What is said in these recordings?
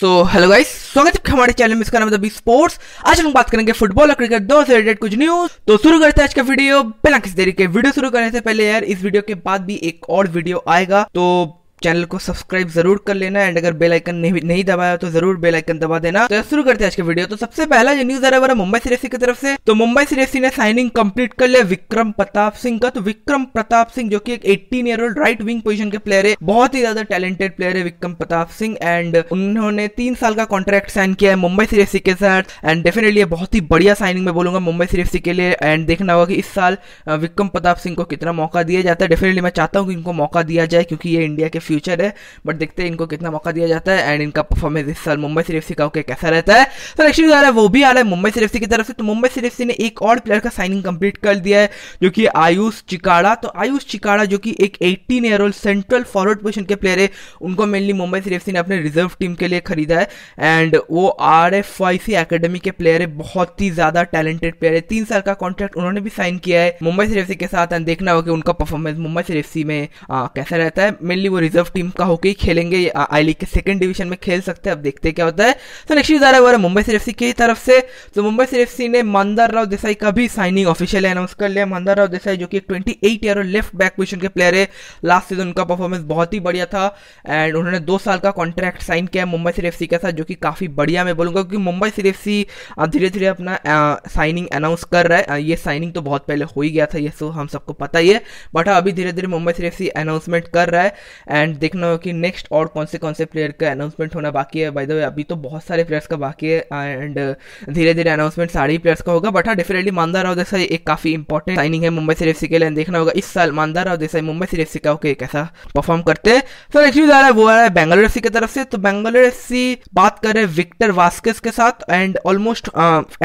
तो hello guys स्वागत है हमारे चैनल में इसका नाम है स्पोर्ट्स आज हम बात करेंगे फुटबॉल और क्रिकेट दोनों से रिलेटेड कुछ न्यूज तो शुरू करते हैं आज का वीडियो बिना किसी देरी के वीडियो शुरू करने से पहले यार इस वीडियो के बाद भी एक और वीडियो आएगा तो चैनल को सब्सक्राइब जरूर कर लेना एंड अगर बेल आइकन नहीं, नहीं दबाया तो जरूर बेल आइकन दबा देना तो शुरू करते हैं आज के वीडियो तो सबसे पहला जो न्यूज आ रहा है मुंबई सीरेसी की तरफ से तो मुंबई सीरेसी ने साइनिंग कंप्लीट कर लिया विक्रम प्रताप सिंह का तो विक्रम प्रताप सिंह जो की एक eighteen year old right wing position के प्लेयर है बहुत ही ज्यादा टैलेंटेड प्लेयर है विक्रम प्रताप सिंह एंड उन्होंने तीन साल का कॉन्ट्रैक्ट साइन किया है मुंबई सीरेसी के साथ एंड डेफिनेटली बहुत ही बढ़िया साइनिंग में बोलूंगा मुंबई सीरेसी के लिए एंड देखना होगा कि इस साल विक्रम प्रताप सिंह को कितना मौका दिया जाता है डेफिनेटली मैं चाहता हूँ कि इनको मौका दिया जाए क्योंकि ये इंडिया के फ्यूचर है बट देखते हैं इनको कितना मौका दिया जाता है एंड इनका परफॉर्मेंस इस साल मुंबई सी का ओके कैसा रहता है सिलेक्शन तो आ रहा है वो भी आ रहा है मुंबई सी की तरफ से तो मुंबई सी ने एक और प्लेयर का साइनिंग कंप्लीट कर दिया है जो कि आयुष चिकाड़ा तो आयुष चिकाड़ा जो कि एक eighteen year old central forward position के प्लेयर है उनको मेनली मुंबई सी ने अपने रिजर्व टीम के लिए खरीदा है एंड वो R F Y C academy के प्लेयर है बहुत ही ज्यादा टैलेंटेड प्लेयर है तीन साल का कॉन्ट्रैक्ट उन्होंने भी साइन किया है मुंबई सी के साथ एंड देखना होगा कि उनका परफॉर्मेंस मुंबई सी में आ, कैसा रहता है मेनली वो रिजर्व ऑफ टीम का होकर ही खेलेंगे आई लीग के सेकंड डिवीजन में खेल सकते हैं अब देखते हैं क्या होता है तो नेक्स्ट न्यूज रहा है मुंबई सी एफ सी की तरफ से तो मुंबई सी एफ सी ने मंदार राव देसाई का भी साइनिंग ऑफिशियल अनाउंस कर लिया मंदार राव देसाई जो कि twenty eight year left back position के प्लेयर है लास्ट सीजन उनका परफॉर्मेंस बहुत ही बढ़िया था एंड उन्होंने दो साल का कॉन्ट्रैक्ट साइन किया मुंबई सी एफ सी के साथ जो कि काफ़ी बढ़िया मैं बोलूंगा क्योंकि मुंबई सी एफ सी धीरे धीरे अपना साइनिंग अनाउंस कर रहा है ये साइनिंग तो बहुत पहले हो ही गया था ये सो तो हम सबको पता ही है बट हाँ, अभी धीरे धीरे मुंबई सी अनाउंसमेंट कर रहा है एंड देखना होगा कि नेक्स्ट और कौन से कौन से प्लेयर का अनाउंसमेंट होना बाकी है बाय द वे अभी तो बहुत सारे प्लेयर्स का बाकी है एंड धीरे धीरे अनाउंसमेंट सारे ही प्लेयर्स का होगा बट हाँ डेफिनेटली मानदा राव देसाई एक काफ़ी इंपॉर्टेंट साइनिंग है मुंबई सिर्फ सी के लिए देखना होगा इस साल मानदा राव देसाई मुंबई सिर्फ सी का होकर कैसा परफॉर्म करते हैं फिर आ रहा है वो आ रहा है बैंगलोर एफ की तरफ से तो बैंगलोर एफ बात कर रहे हैं विक्टर वास्केस के साथ एंड ऑलमोस्ट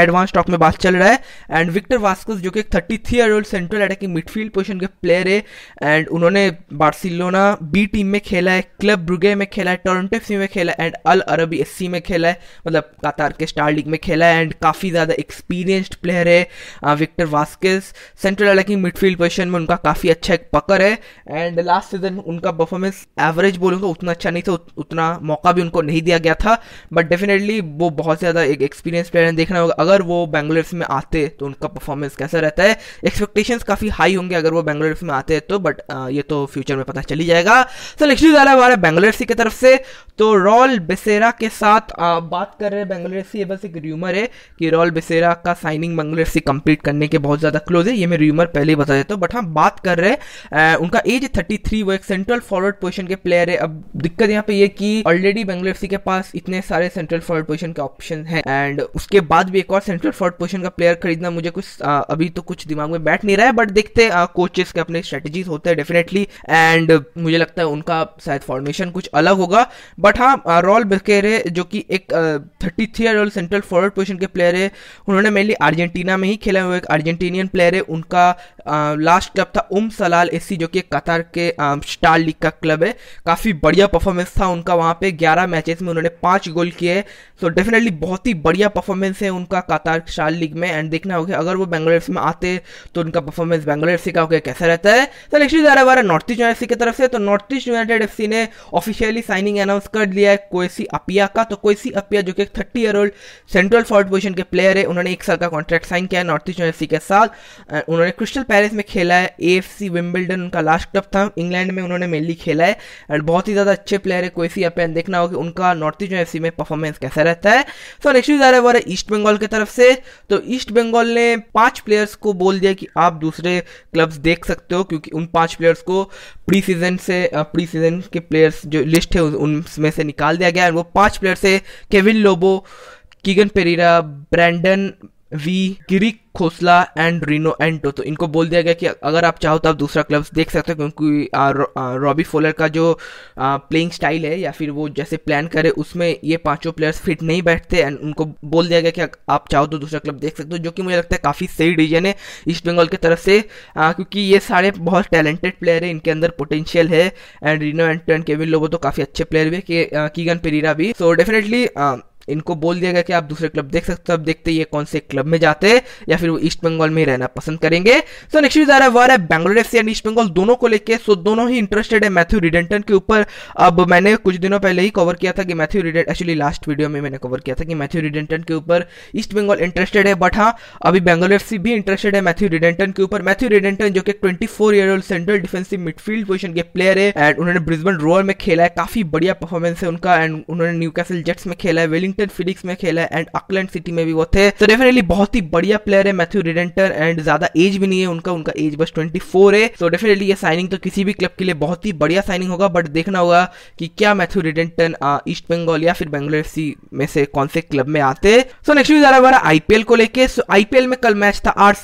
एडवांस टॉक में बात चल रहा है एंड विक्टर वास्केस जो कि thirty three year old central attacking midfield position के प्लेयर है एंड उन्होंने बार्सिलोना बी टीम में खेला है क्लब ब्रुगे में खेला है टोरंटो एफ में खेला है एंड अल अरबी एस में खेला है मतलब कतार के स्टार लीग में खेला है एंड काफ़ी ज़्यादा एक्सपीरियंस्ड प्लेयर है विक्टर वास्केस सेंट्रल अलग मिडफील्ड पोजिशन में उनका काफ़ी अच्छा एक पकड़ है एंड लास्ट सीजन उनका परफॉर्मेंस एवरेज बोलूँगा उतना अच्छा नहीं था उतना मौका भी उनको नहीं दिया गया था बट डेफिनेटली वो बहुत ज़्यादा एक एक्सपीरियंस प्लेयर है देखना होगा अगर वो बैंगलोर में आते तो उनका परफॉर्मेंस कैसा रहता है एक्सपेक्टेशंस काफ़ी हाई होंगे अगर वो बैंगलोर में आते हैं तो बट ये तो फ्यूचर में पता चली जाएगा सिलेक्शन तो आ रहा है हमारा बेंगलुरसी की तरफ से तो रॉल बेसेरा के साथ आ, बात कर रहे हैं बेंगलुरसी ये बस एक र्यूमर है कि रॉल बेसेरा का साइनिंग बेंगलुरसी कंप्लीट करने के बहुत ज़्यादा क्लोज है ये मैं र्यूमर पहले ही बता देता हूँ बट हम हाँ, बात कर रहे हैं उनका एज थर्टी थ्री वो एक सेंट्रल फॉरवर्ड पोजिशन के प्लेयर है अब दिक्कत यहाँ पे ये कि ऑलरेडी बेंगलुरसी के पास इतने सारे सेंट्रल फॉरवर्ड पोजिशन के ऑप्शन है एंड उसके बाद भी एक और सेंट्रल फॉरवर्ड पोजिशन का प्लेयर खरीदना मुझे कुछ आ, अभी तो कुछ दिमाग में बैठ नहीं रहा है बट देखते कोचेस के अपने स्ट्रेटेजीज होते हैं डेफिनेटली एंड मुझे लगता है उनका आपका शायद फॉर्मेशन कुछ अलग होगा बट हाँ रॉल बकेरे जो कि एक thirty three year central forward position के प्लेयर है उन्होंने मेनली अर्जेंटीना में ही खेला हुआ एक अर्जेंटीनियन प्लेयर है उनका लास्ट क्लब था उम सलाल एसी जो कि कतार के स्टार लीग का क्लब है काफ़ी बढ़िया परफॉर्मेंस था उनका वहाँ पे 11 मैचेस में उन्होंने पाँच गोल किए सो डेफिनेटली बहुत ही बढ़िया परफॉर्मेंस है उनका कतार स्टार लीग में एंड देखना होगा अगर वो बैंगलोर में आते तो उनका परफॉर्मेंस बैंगलोर से का होकर कैसा रहता है सर नेक्स्ट आ रहा नॉर्थ ईस्ट यूनिवर्सिटी की तरफ से तो नॉर्थ ईस्ट यूनाइटेड एफ ने ऑफिशियली साइनिंग अनाउंस कर लिया है कोयसी अपिया का तो कोयसी अपिया जो कि एक thirty year old central forward position के प्लेयर है उन्होंने एक साल का कॉन्ट्रैक्ट साइन किया है नॉर्थ ईस्ट यूनिवर्सिटी के साथ उन्होंने क्रिस्टल पैलेस में खेला है ए एफ सी विम्बल्डन उनका लास्ट क्लब था इंग्लैंड में उन्होंने मेनली खेला है एंड बहुत ही ज़्यादा अच्छे प्लेयर है कोयसी अपिया देखना होगा उनका नॉर्थ ईस्ट यूनिवर्सिटी में परफॉर्मेंस कैसा रहता है सो नेक्स्ट न्यूज़ आ रहा है ईस्ट बंगाल की तरफ से तो ईस्ट बंगाल ने पाँच प्लेयर्स को बोल दिया कि आप दूसरे क्लब्स देख सकते हो क्योंकि उन पांच प्लेयर्स को प्री सीजन से प्री सीजन के प्लेयर्स जो लिस्ट है उनमें से निकाल दिया गया है वो पांच प्लेयर्स है Kevin Lobo Keegan Pereira Brandon वी किरिक खोसला एंड रिनो एंटो तो इनको बोल दिया गया कि अगर आप चाहो तो आप दूसरा क्लब्स देख सकते हो क्योंकि रॉबी फोलर का जो प्लेइंग स्टाइल है या फिर वो जैसे प्लान करे उसमें ये पांचों प्लेयर्स फिट नहीं बैठते एंड उनको बोल दिया गया कि आप चाहो तो दूसरा क्लब देख सकते हो जो कि मुझे लगता है काफ़ी सही डिसीजन है ईस्ट बंगाल की तरफ से आ, क्योंकि ये सारे बहुत टैलेंटेड प्लेयर है इनके अंदर पोटेंशियल है and Rino Anto and Kevin Lobo तो काफ़ी अच्छे प्लेयर भी है कीगन पेरीरा भी सो डेफिनेटली इनको बोल दिया गया कि आप दूसरे क्लब देख सकते हो अब देखते ये कौन से क्लब में जाते हैं या फिर वो ईस्ट बंगाल में रहना पसंद करेंगे सो नेक्स्ट न्यूज आ रहा है वह है Bangalore F and East Bengal दोनों को लेकर सो दोनों ही इंटरेस्टेड है मैथ्यू रिडेंटन के ऊपर अब मैंने कुछ दिनों पहले ही कवर किया था कि Matthew Rident actually last video में मैंने कवर किया था कि मैथ्यू रिडेंटन के ऊपर ईस्ट बंगाल इंटरेस्टेड है बट हाँ अभी बैंगलोर एफ भी इंटरेस्टेड है मैथ्यू रिडेंटन के ऊपर मैथ्यू रिडेंटन जो कि twenty four year old central defensive midfield position के प्लेयर है एंड उन्होंने ब्रिस्बन रोअर में खेला है काफी बढ़िया परफॉर्मेंस है उनका एंड उन्होंने न्यू जेट्स में खेला है वेलिंग युनाइटेड फिलिक्स में खेला है एंड अकलैंड सिटी में भी वो थे तो डेफिनेटली बहुत ही बढ़िया प्लेयर है मैथ्यू रिडेंटर एंड ज्यादा एज भी नहीं है उनका उनका एज बस ट्वेंटी है तो डेफिनेटली ये साइनिंग तो किसी भी क्लब के लिए बहुत ही बढ़िया साइनिंग होगा बट देखना होगा कि क्या मैथ्यू रिडेंटन ईस्ट बंगाल या फिर बेंगलोर सी में से कौन से क्लब में आते सो नेक्स्ट भी आ रहा हमारा आईपीएल को लेके सो आईपीएल में कल मैच था R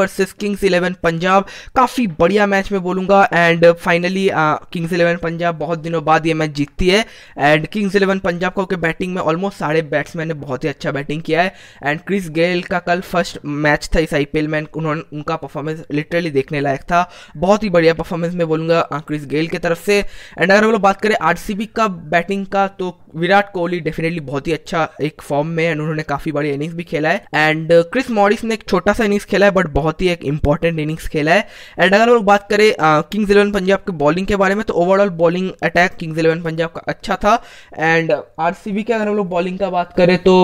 versus Kings Eleven Punjab काफी बढ़िया मैच में बोलूंगा and finally Kings Eleven Punjab बहुत दिनों बाद ये मैच जीतती है एंड किंग्स इलेवन पंजाब को बैटिंग में ऑलमोस्ट साढ़े सारे बैट्समैन ने बहुत ही अच्छा बैटिंग किया है एंड क्रिस गेल का कल फर्स्ट मैच था इस आई में उन्होंने उनका परफॉर्मेंस लिटरली देखने लायक था बहुत ही बढ़िया परफॉर्मेंस मैं बोलूँगा क्रिस गेल की तरफ से एंड अगर हम लोग बात करें आर का बैटिंग का तो विराट कोहली डेफिनेटली बहुत ही अच्छा एक फॉर्म में एंड उन्होंने काफी बड़ी इनिंग्स भी खेला है एंड क्रिस मॉरिस ने एक छोटा सा इनिंग्स खेला है बट बहुत ही एक इंपॉर्टेंट इनिंग्स खेला है एंड अगर हम लोग बात करें किंग्स इलेवन पंजाब के बॉलिंग के बारे में तो overall bowling attack Kings Eleven Punjab का अच्छा था एंड आर uh, के अगर हम लोग बॉलिंग का बात करें तो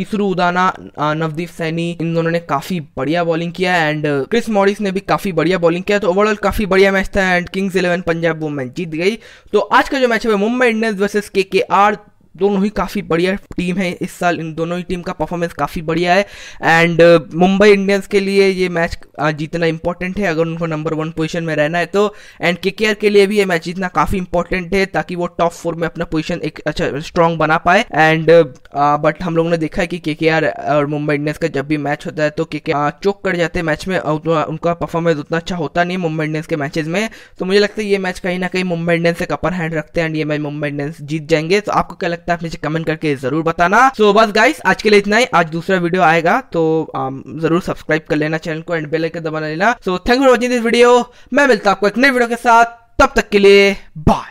इसरू उदाना नवदीप सैनी इन दोनों ने काफी बढ़िया बॉलिंग किया एंड क्रिस मॉरिस ने भी काफी बढ़िया बॉलिंग किया तो ओवरऑल काफी बढ़िया मैच था एंड किंग्स इलेवन पंजाब वो मैच जीत गई तो आज का जो मैच है मुंबई इंडियंस वर्सेस के के आर दोनों ही काफ़ी बढ़िया टीम है इस साल इन दोनों ही टीम का परफॉर्मेंस काफ़ी बढ़िया है एंड uh, मुंबई इंडियंस के लिए ये मैच जीतना इंपॉर्टेंट है अगर उनको नंबर वन पोजीशन में रहना है तो एंड के के लिए भी ये मैच जीतना काफ़ी इंपॉर्टेंट है ताकि वो टॉप फोर में अपना पोजीशन एक अच्छा स्ट्रॉन्ग बना पाए एंड बट uh, हम लोगों ने देखा है कि के और मुंबई इंडियंस का जब भी मैच होता है तो के चोक कर जाते हैं मैच में उनका परफॉर्मेंस उतना अच्छा होता नहीं मुंबई इंडियंस के मैचेज में तो मुझे लगता है ये मैच कहीं ना कहीं मुंबई इंडियंस एक अपर हैंड रखते हैं एंड ये मैच मुंबई इंडियंस जीत जाएंगे तो आपको क्या लगता है आप कमेंट करके जरूर बताना सो so, बस गाइस आज के लिए इतना ही आज दूसरा वीडियो आएगा तो आम, um, जरूर सब्सक्राइब कर लेना चैनल को एंड बेल आइकन दबाना लेना so thank for watching this video मैं मिलता हूं आपको एक नई वीडियो के साथ तब तक के लिए बाय